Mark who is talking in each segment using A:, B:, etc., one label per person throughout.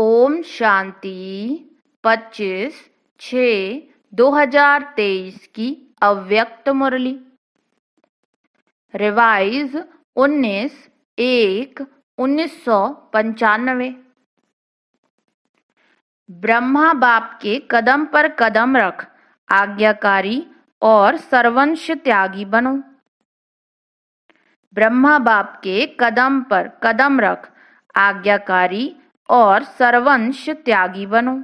A: ओम शांति 25 छ 2023 की अव्यक्त मुरली रिवाइज 19 एक उन्नीस सौ पंचानवे ब्रह्मा बाप के कदम पर कदम रख आज्ञाकारी और सर्वंश त्यागी बनो ब्रह्मा बाप के कदम पर कदम रख आज्ञाकारी और सर्वंश त्यागी बनो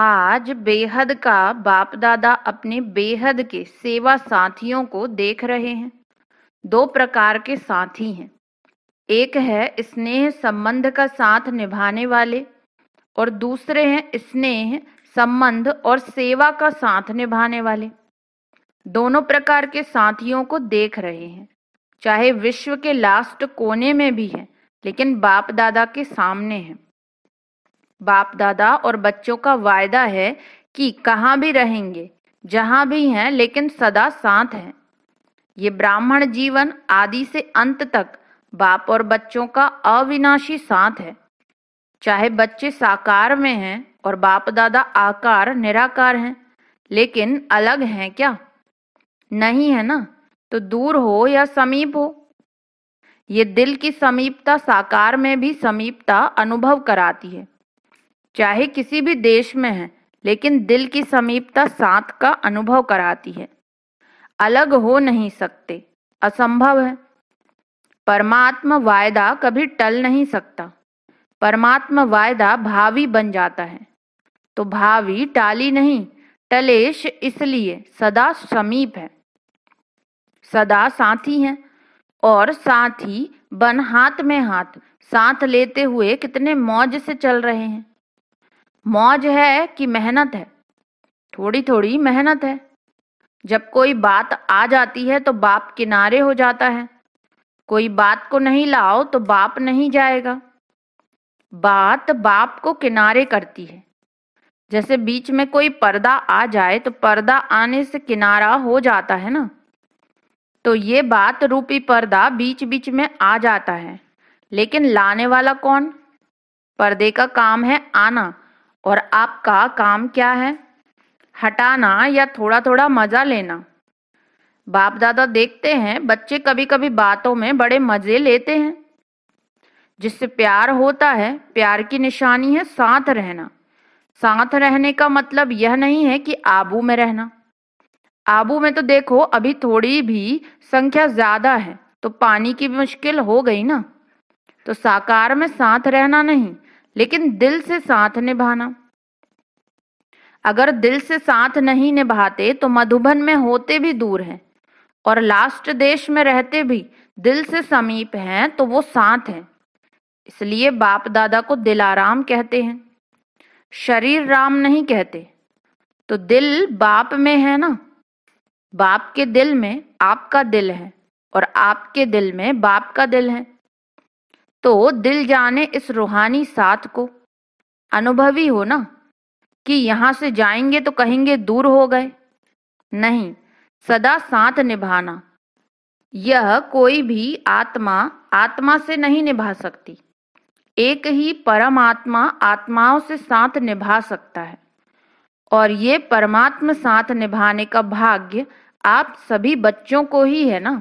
A: आज बेहद का बाप दादा अपने बेहद के सेवा साथियों को देख रहे हैं दो प्रकार के साथी हैं एक है स्नेह संबंध का साथ निभाने वाले और दूसरे हैं स्नेह संबंध और सेवा का साथ निभाने वाले दोनों प्रकार के साथियों को देख रहे हैं चाहे विश्व के लास्ट कोने में भी हैं लेकिन बाप दादा के सामने है बाप दादा और बच्चों का वायदा है कि कहाँ भी रहेंगे जहां भी हैं लेकिन सदा साथ हैं ये ब्राह्मण जीवन आदि से अंत तक बाप और बच्चों का अविनाशी साथ है चाहे बच्चे साकार में हैं और बाप दादा आकार निराकार हैं लेकिन अलग हैं क्या नहीं है ना तो दूर हो या समीप हो ये दिल की समीपता साकार में भी समीपता अनुभव कराती है चाहे किसी भी देश में है लेकिन दिल की समीपता साथ का अनुभव कराती है अलग हो नहीं सकते असंभव है परमात्मा वायदा कभी टल नहीं सकता परमात्मा वायदा भावी बन जाता है तो भावी टाली नहीं टलेश इसलिए सदा समीप है सदा साथी हैं और साथ ही बन हाथ में हाथ साथ लेते हुए कितने मौज से चल रहे हैं मौज है कि मेहनत है थोड़ी थोड़ी मेहनत है जब कोई बात आ जाती है तो बाप किनारे हो जाता है कोई बात को नहीं लाओ तो बाप नहीं जाएगा बात बाप को किनारे करती है जैसे बीच में कोई पर्दा आ जाए तो पर्दा आने से किनारा हो जाता है ना तो ये बात रूपी पर्दा बीच बीच में आ जाता है लेकिन लाने वाला कौन पर्दे का काम है आना और आपका काम क्या है हटाना या थोड़ा थोड़ा मजा लेना बाप दादा देखते हैं बच्चे कभी कभी बातों में बड़े मजे लेते हैं जिससे प्यार होता है प्यार की निशानी है साथ रहना साथ रहने का मतलब यह नहीं है कि आबू में रहना आबू में तो देखो अभी थोड़ी भी संख्या ज्यादा है तो पानी की मुश्किल हो गई ना तो साकार में साथ रहना नहीं लेकिन दिल से साथ निभाना अगर दिल से साथ नहीं निभाते तो मधुबन में होते भी दूर हैं और लास्ट देश में रहते भी दिल से समीप हैं तो वो साथ हैं इसलिए बाप दादा को दिलाराम कहते हैं शरीर राम नहीं कहते तो दिल बाप में है ना बाप के दिल में आपका दिल है और आपके दिल में बाप का दिल है तो दिल जाने इस रूहानी साथ को अनुभवी हो ना कि यहां से जाएंगे तो कहेंगे दूर हो गए नहीं सदा साथ निभाना यह कोई भी आत्मा आत्मा से नहीं निभा सकती एक ही परमात्मा आत्माओं से साथ निभा सकता है और ये परमात्मा साथ निभाने का भाग्य आप सभी बच्चों को ही है ना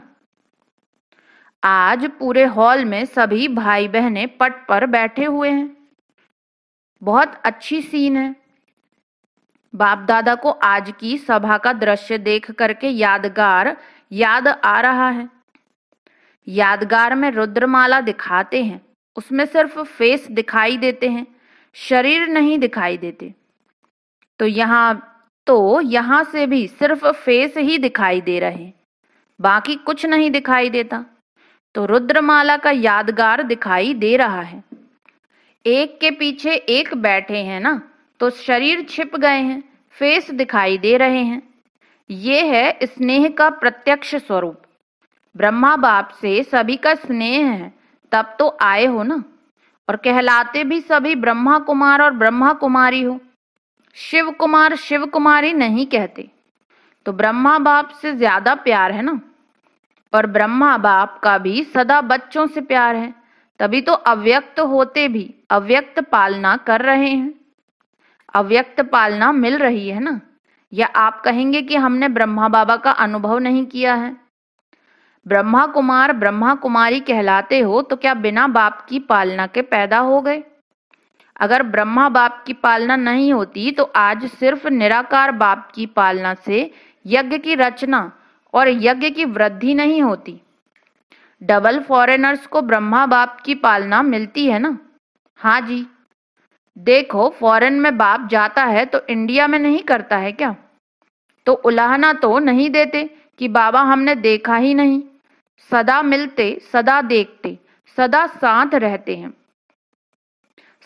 A: आज पूरे हॉल में सभी भाई बहने पट पर बैठे हुए हैं बहुत अच्छी सीन है बाप दादा को आज की सभा का दृश्य देख करके यादगार याद आ रहा है यादगार में रुद्रमाला दिखाते हैं उसमें सिर्फ फेस दिखाई देते हैं शरीर नहीं दिखाई देते तो यहाँ तो यहाँ से भी सिर्फ फेस ही दिखाई दे रहे बाकी कुछ नहीं दिखाई देता तो रुद्रमाला का यादगार दिखाई दे रहा है एक के पीछे एक बैठे हैं ना तो शरीर छिप गए हैं फेस दिखाई दे रहे हैं ये है स्नेह का प्रत्यक्ष स्वरूप ब्रह्मा बाप से सभी का स्नेह है तब तो आए हो ना और कहलाते भी सभी ब्रह्मा कुमार और ब्रह्मा कुमारी हो शिव कुमार शिव कुमारी नहीं कहते तो ब्रह्मा बाप से ज्यादा प्यार है ना और ब्रह्मा बाप का भी सदा बच्चों से प्यार है तभी तो अव्यक्त होते भी अव्यक्त पालना कर रहे हैं अव्यक्त पालना मिल रही है ना या आप कहेंगे कि हमने ब्रह्मा बाबा का अनुभव नहीं किया है ब्रह्मा कुमार ब्रह्मा कुमारी कहलाते हो तो क्या बिना बाप की पालना के पैदा हो गए अगर ब्रह्मा बाप की पालना नहीं होती तो आज सिर्फ निराकार बाप की पालना से यज्ञ की रचना और यज्ञ की वृद्धि नहीं होती डबल फॉरेनर्स को ब्रह्मा बाप की पालना मिलती है ना हाँ जी देखो फॉरेन में बाप जाता है तो इंडिया में नहीं करता है क्या तो उलाहना तो नहीं देते कि बाबा हमने देखा ही नहीं सदा मिलते सदा देखते सदा साथ रहते हैं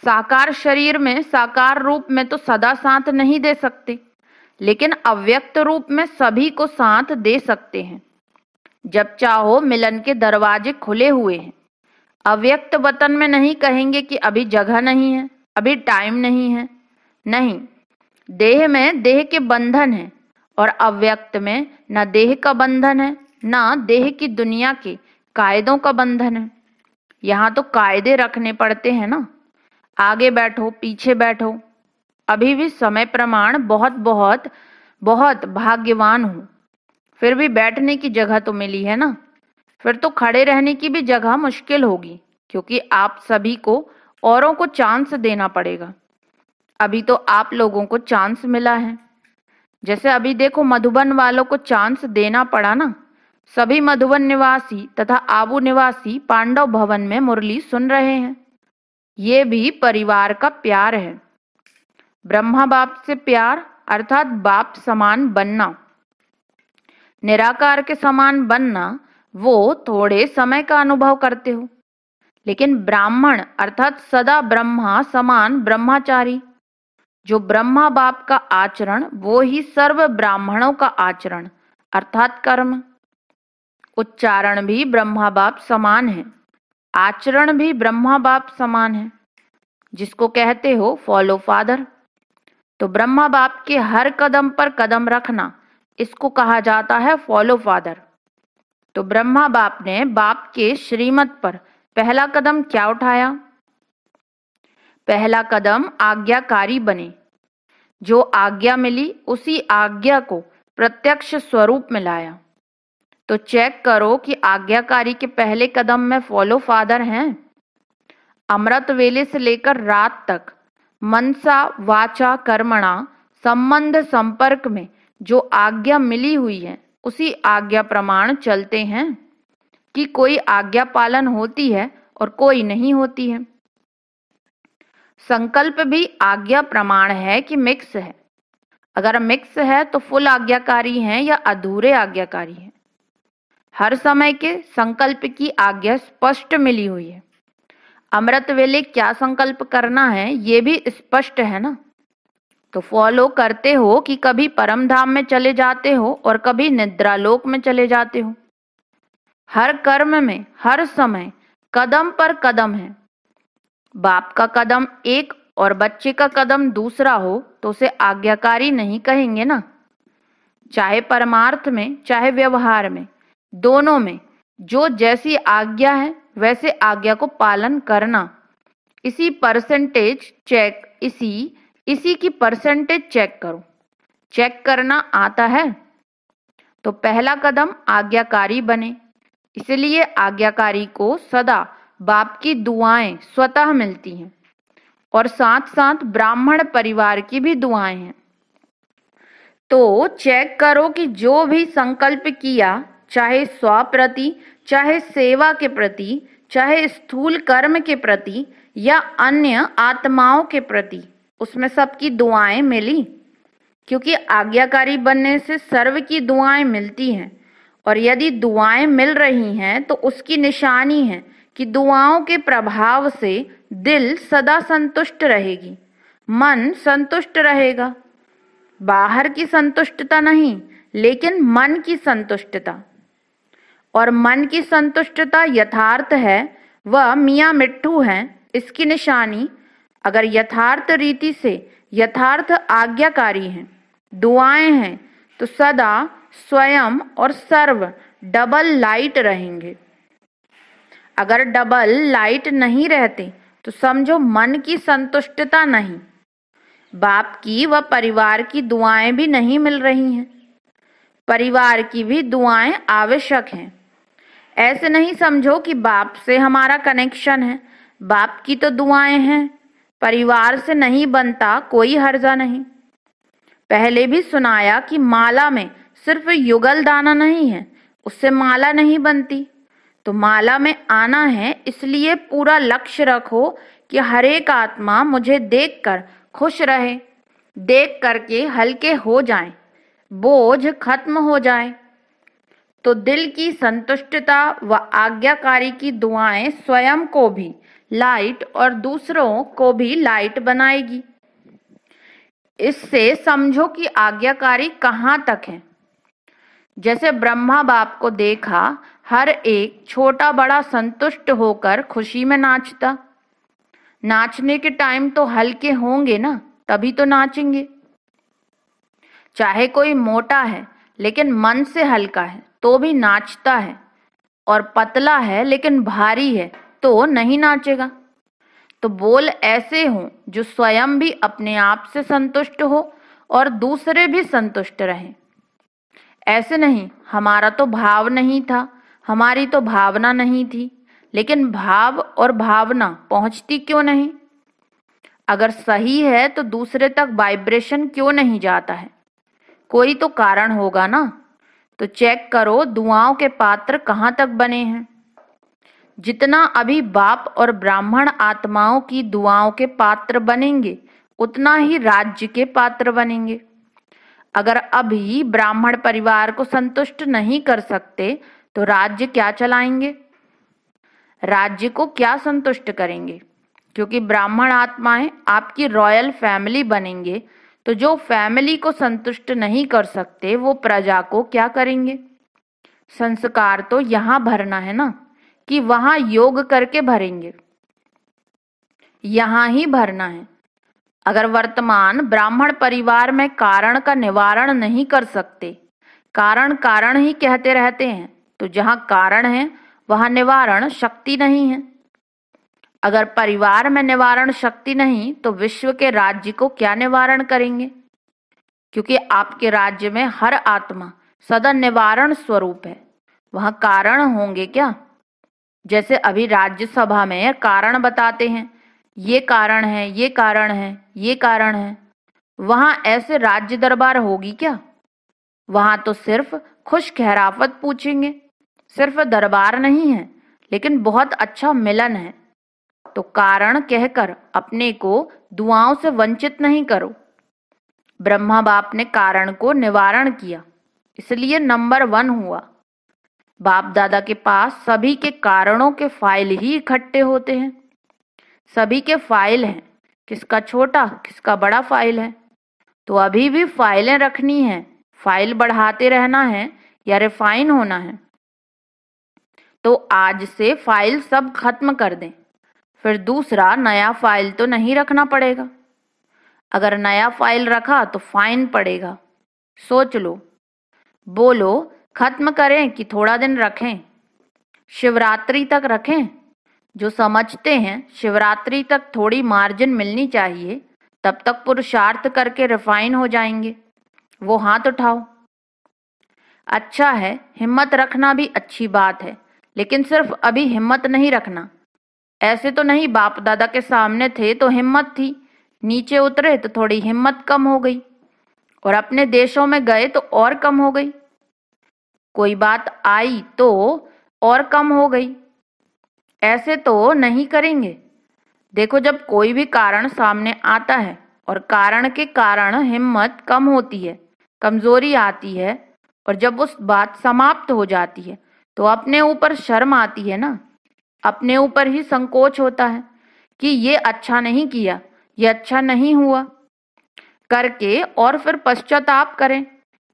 A: साकार शरीर में साकार रूप में तो सदा साथ नहीं दे सकते लेकिन अव्यक्त रूप में सभी को साथ दे सकते हैं जब चाहो मिलन के दरवाजे खुले हुए हैं अव्यक्त वतन में नहीं कहेंगे कि अभी जगह नहीं है अभी टाइम नहीं है नहीं देह में देह के बंधन है और अव्यक्त में न देह का बंधन है न देह की दुनिया के कायदों का बंधन है यहाँ तो कायदे रखने पड़ते हैं ना आगे बैठो पीछे बैठो अभी भी समय प्रमाण बहुत बहुत बहुत भाग्यवान हूं फिर भी बैठने की जगह तो मिली है ना फिर तो खड़े रहने की भी जगह मुश्किल होगी क्योंकि आप सभी को औरों को चांस देना पड़ेगा अभी तो आप लोगों को चांस मिला है जैसे अभी देखो मधुबन वालों को चांस देना पड़ा ना सभी मधुबन निवासी तथा आबू निवासी पांडव भवन में मुरली सुन रहे हैं ये भी परिवार का प्यार है ब्रह्मा बाप से प्यार अर्थात बाप समान बनना निराकार के समान बनना वो थोड़े समय का अनुभव करते हो लेकिन ब्राह्मण अर्थात सदा ब्रह्मा समान ब्रह्माचारी जो ब्रह्मा बाप का आचरण वो ही सर्व ब्राह्मणों का आचरण अर्थात कर्म उच्चारण भी ब्रह्मा बाप समान है आचरण भी ब्रह्मा बाप समान है जिसको कहते हो फॉलो फादर तो ब्रह्मा बाप के हर कदम पर कदम रखना इसको कहा जाता है फॉलो फादर तो ब्रह्मा बाप ने बाप के श्रीमत पर पहला कदम क्या उठाया पहला कदम आज्ञाकारी बने जो आज्ञा मिली उसी आज्ञा को प्रत्यक्ष स्वरूप में लाया तो चेक करो कि आज्ञाकारी के पहले कदम में फॉलो फादर हैं अमृत वेले से लेकर रात तक मनसा वाचा कर्मणा संबंध संपर्क में जो आज्ञा मिली हुई है उसी आज्ञा प्रमाण चलते हैं कि कोई आज्ञा पालन होती है और कोई नहीं होती है संकल्प भी आज्ञा प्रमाण है कि मिक्स है अगर मिक्स है तो फुल आज्ञाकारी हैं या अधूरे आज्ञाकारी हैं हर समय के संकल्प की आज्ञा स्पष्ट मिली हुई है अमृत वेले क्या संकल्प करना है ये भी स्पष्ट है ना तो फॉलो करते हो कि कभी परम धाम में चले जाते हो और कभी निद्रालोक में चले जाते हो हर कर्म में हर समय कदम पर कदम है बाप का कदम एक और बच्चे का कदम दूसरा हो तो उसे आज्ञाकारी नहीं कहेंगे ना चाहे परमार्थ में चाहे व्यवहार में दोनों में जो जैसी आज्ञा है वैसे आज्ञा को पालन करना इसी परसेंटेज चेक इसी इसी की परसेंटेज चेक करो चेक करना आता है तो पहला कदम आज्ञाकारी बने इसलिए आज्ञाकारी को सदा बाप की दुआएं स्वतः मिलती हैं और साथ साथ ब्राह्मण परिवार की भी दुआएं हैं तो चेक करो कि जो भी संकल्प किया चाहे स्व प्रति चाहे सेवा के प्रति चाहे स्थूल कर्म के प्रति या अन्य आत्माओं के प्रति उसमें सबकी दुआएं मिली क्योंकि आज्ञाकारी बनने से सर्व की दुआएं मिलती हैं और यदि दुआएं मिल रही हैं तो उसकी निशानी है कि दुआओं के प्रभाव से दिल सदा संतुष्ट रहेगी मन संतुष्ट रहेगा बाहर की संतुष्टता नहीं लेकिन मन की संतुष्टता और मन की संतुष्टता यथार्थ है वह मियाँ मिट्ठू हैं इसकी निशानी अगर यथार्थ रीति से यथार्थ आज्ञाकारी हैं दुआएं हैं तो सदा स्वयं और सर्व डबल लाइट रहेंगे अगर डबल लाइट नहीं रहते तो समझो मन की संतुष्टता नहीं बाप की व परिवार की दुआएं भी नहीं मिल रही हैं परिवार की भी दुआएं आवश्यक हैं ऐसे नहीं समझो कि बाप से हमारा कनेक्शन है बाप की तो दुआएं हैं परिवार से नहीं बनता कोई हर्जा नहीं पहले भी सुनाया कि माला में सिर्फ युगल दाना नहीं है उससे माला नहीं बनती तो माला में आना है इसलिए पूरा लक्ष्य रखो कि हरेक आत्मा मुझे देखकर खुश रहे देख करके हल्के हो जाएं, बोझ खत्म हो जाए तो दिल की संतुष्टता व आज्ञाकारी की दुआएं स्वयं को भी लाइट और दूसरों को भी लाइट बनाएगी इससे समझो कि आज्ञाकारी कहाँ तक है जैसे ब्रह्मा बाप को देखा हर एक छोटा बड़ा संतुष्ट होकर खुशी में नाचता नाचने के टाइम तो हल्के होंगे ना तभी तो नाचेंगे चाहे कोई मोटा है लेकिन मन से हल्का है तो भी नाचता है और पतला है लेकिन भारी है तो नहीं नाचेगा तो बोल ऐसे हो जो स्वयं भी अपने आप से संतुष्ट हो और दूसरे भी संतुष्ट रहें ऐसे नहीं हमारा तो भाव नहीं था हमारी तो भावना नहीं थी लेकिन भाव और भावना पहुंचती क्यों नहीं अगर सही है तो दूसरे तक वाइब्रेशन क्यों नहीं जाता है कोई तो कारण होगा ना तो चेक करो दुआओं के पात्र कहाँ तक बने हैं जितना अभी बाप और ब्राह्मण आत्माओं की दुआओं के पात्र बनेंगे उतना ही राज्य के पात्र बनेंगे अगर अभी ब्राह्मण परिवार को संतुष्ट नहीं कर सकते तो राज्य क्या चलाएंगे राज्य को क्या संतुष्ट करेंगे क्योंकि ब्राह्मण आत्माएं आपकी रॉयल फैमिली बनेंगे तो जो फैमिली को संतुष्ट नहीं कर सकते वो प्रजा को क्या करेंगे संस्कार तो यहां भरना है ना कि वहां योग करके भरेंगे यहां ही भरना है अगर वर्तमान ब्राह्मण परिवार में कारण का निवारण नहीं कर सकते कारण कारण ही कहते रहते हैं तो जहां कारण है वहां निवारण शक्ति नहीं है अगर परिवार में निवारण शक्ति नहीं तो विश्व के राज्य को क्या निवारण करेंगे क्योंकि आपके राज्य में हर आत्मा सदा निवारण स्वरूप है वह कारण होंगे क्या जैसे अभी राज्यसभा में कारण बताते हैं ये कारण है ये कारण है ये कारण है वहां ऐसे राज्य दरबार होगी क्या वहां तो सिर्फ खुश खहराफत पूछेंगे सिर्फ दरबार नहीं है लेकिन बहुत अच्छा मिलन है तो कारण कहकर अपने को दुआओं से वंचित नहीं करो ब्रह्मा बाप ने कारण को निवारण किया इसलिए नंबर वन हुआ बाप दादा के पास सभी के कारणों के फाइल ही इकट्ठे होते हैं सभी के फाइल हैं किसका छोटा किसका बड़ा फाइल है तो अभी भी फाइलें रखनी है फाइल बढ़ाते रहना है या रिफाइन होना है तो आज से फाइल सब खत्म कर दें फिर दूसरा नया फाइल तो नहीं रखना पड़ेगा अगर नया फाइल रखा तो फाइन पड़ेगा सोच लो बोलो खत्म करें कि थोड़ा दिन रखें शिवरात्रि तक रखें जो समझते हैं शिवरात्रि तक थोड़ी मार्जिन मिलनी चाहिए तब तक पुरुषार्थ करके रिफाइन हो जाएंगे वो हाथ उठाओ अच्छा है हिम्मत रखना भी अच्छी बात है लेकिन सिर्फ अभी हिम्मत नहीं रखना ऐसे तो नहीं बाप दादा के सामने थे तो हिम्मत थी नीचे उतरे तो थोड़ी हिम्मत कम हो गई और अपने देशों में गए तो और कम हो गई कोई बात आई तो और कम हो गई ऐसे तो नहीं करेंगे देखो जब कोई भी कारण सामने आता है और कारण के कारण हिम्मत कम होती है कमजोरी आती है और जब उस बात समाप्त हो जाती है तो अपने ऊपर शर्म आती है ना अपने ऊपर ही संकोच होता है कि ये अच्छा नहीं किया ये अच्छा नहीं हुआ करके और फिर पश्चाताप करें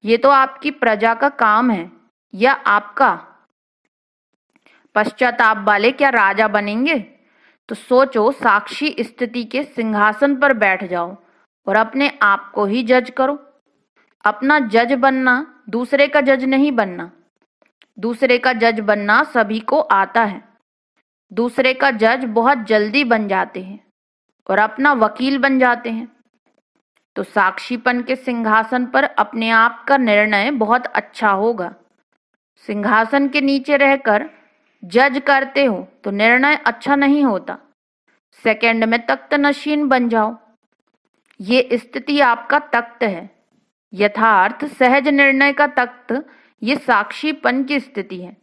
A: ये तो आपकी प्रजा का काम है या आपका पश्चाताप वाले क्या राजा बनेंगे तो सोचो साक्षी स्थिति के सिंहासन पर बैठ जाओ और अपने आप को ही जज करो अपना जज बनना दूसरे का जज नहीं बनना दूसरे का जज बनना सभी को आता है दूसरे का जज बहुत जल्दी बन जाते हैं और अपना वकील बन जाते हैं तो साक्षीपन के सिंहासन पर अपने आप का निर्णय बहुत अच्छा होगा सिंहासन के नीचे रहकर जज करते हो तो निर्णय अच्छा नहीं होता सेकंड में तख्त नशीन बन जाओ ये स्थिति आपका तख्त है यथार्थ सहज निर्णय का तख्त ये साक्षीपन की स्थिति है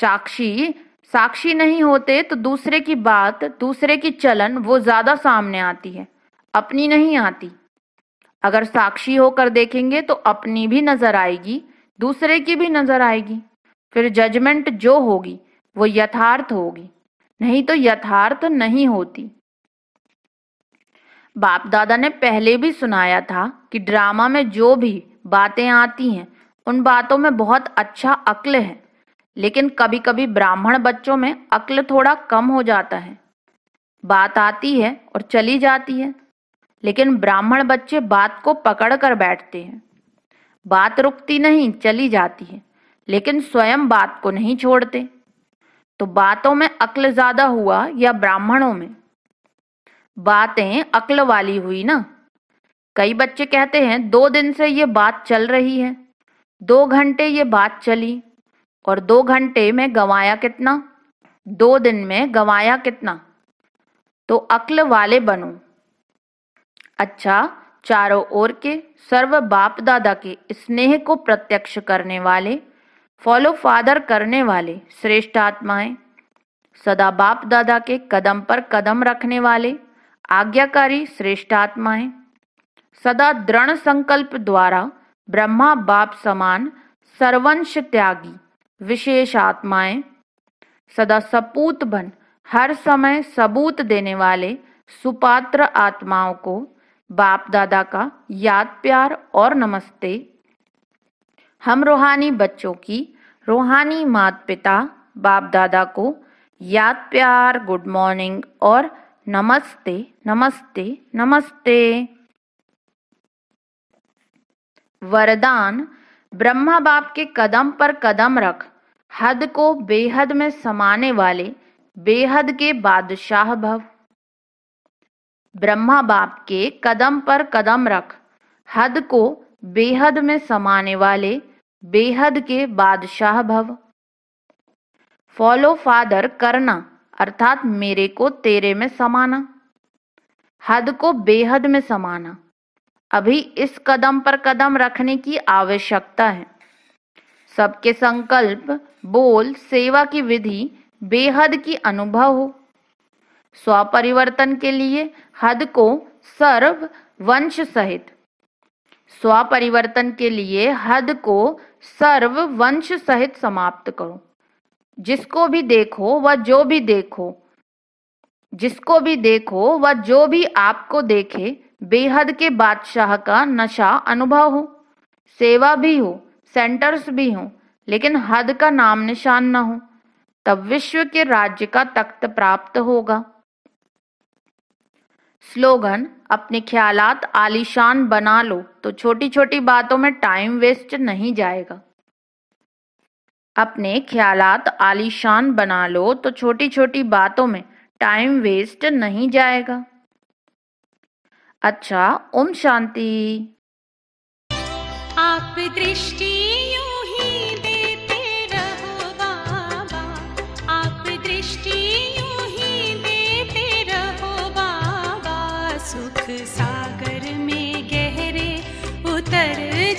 A: साक्षी साक्षी नहीं होते तो दूसरे की बात दूसरे की चलन वो ज्यादा सामने आती है अपनी नहीं आती अगर साक्षी होकर देखेंगे तो अपनी भी नजर आएगी दूसरे की भी नजर आएगी फिर जजमेंट जो होगी वो यथार्थ होगी नहीं तो यथार्थ नहीं होती बाप दादा ने पहले भी सुनाया था कि ड्रामा में जो भी बातें आती हैं उन बातों में बहुत अच्छा अक्ल है लेकिन कभी कभी ब्राह्मण बच्चों में अक्ल थोड़ा कम हो जाता है बात आती है और चली जाती है लेकिन ब्राह्मण बच्चे बात को पकड़ कर बैठते हैं बात रुकती नहीं चली जाती है लेकिन स्वयं बात को नहीं छोड़ते तो बातों में अक्ल ज्यादा हुआ या ब्राह्मणों में बातें अक्ल वाली हुई ना कई बच्चे कहते हैं दो दिन से ये बात चल रही है दो घंटे ये बात चली और दो घंटे में गवाया कितना दो दिन में गवाया कितना तो अक्ल वाले बनो अच्छा चारों ओर के सर्व बाप दादा के स्नेह को प्रत्यक्ष करने वाले फॉलो फादर करने वाले श्रेष्ठ आत्माएं सदा बाप दादा के कदम पर कदम रखने वाले आज्ञाकारी श्रेष्ठ आत्माएं सदा दृढ़ संकल्प द्वारा ब्रह्मा बाप समान सर्वंश त्यागी विशेष आत्माएं सदा सपूत बन हर समय सबूत देने वाले सुपात्र आत्माओं को बाप दादा का याद प्यार और नमस्ते हम रूहानी बच्चों की रूहानी मात पिता बाप दादा को याद प्यार गुड मॉर्निंग और नमस्ते नमस्ते नमस्ते वरदान ब्रह्मा बाप के कदम पर कदम रख हद को बेहद में समाने वाले बेहद के बादशाह भव ब्रह्मा बाप के कदम पर कदम रख हद को बेहद में समाने वाले बेहद के बादशाह भव फॉलो फादर करना अर्थात मेरे को तेरे में समाना हद को बेहद में समाना अभी इस कदम पर कदम रखने की आवश्यकता है सबके संकल्प बोल सेवा की विधि बेहद की अनुभव हो स्वपरिवर्तन के लिए हद को सर्व वंश सहित स्वपरिवर्तन के लिए हद को सर्व वंश सहित समाप्त करो जिसको भी देखो व जो भी देखो जिसको भी देखो वह जो भी आपको देखे बेहद के बादशाह का नशा अनुभव हो सेवा भी हो सेंटर्स भी हों लेकिन हद का नाम निशान ना हो तब विश्व के राज्य का तख्त प्राप्त होगा स्लोगन अपने ख्यालात आलीशान बना लो तो छोटी छोटी बातों में टाइम वेस्ट नहीं जाएगा अपने ख्यालात आलीशान बना लो तो छोटी छोटी बातों में टाइम वेस्ट नहीं जाएगा अच्छा ओम शांति आप दृष्टि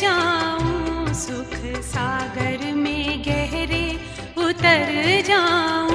A: जाऊं सुख सागर में गहरे उतर जाऊं